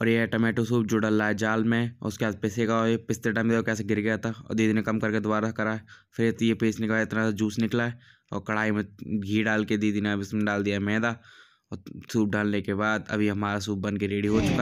और ये tomato soup जो डल रहा है जाल में उसके बाद पिसेगा और ये पिस्ते टाइम देखो कैसे गिर गया था और दीदी ने कम करके दोबारा करा है फिर ये पीसने तो का इतना इतना जूस निकला है और कढ़ाई में घी डाल के दीदी ने अब इसमें डाल दिया मैदा और सूप डालने के बाद अभी हमारा सूप बन के रेडी हो चुका है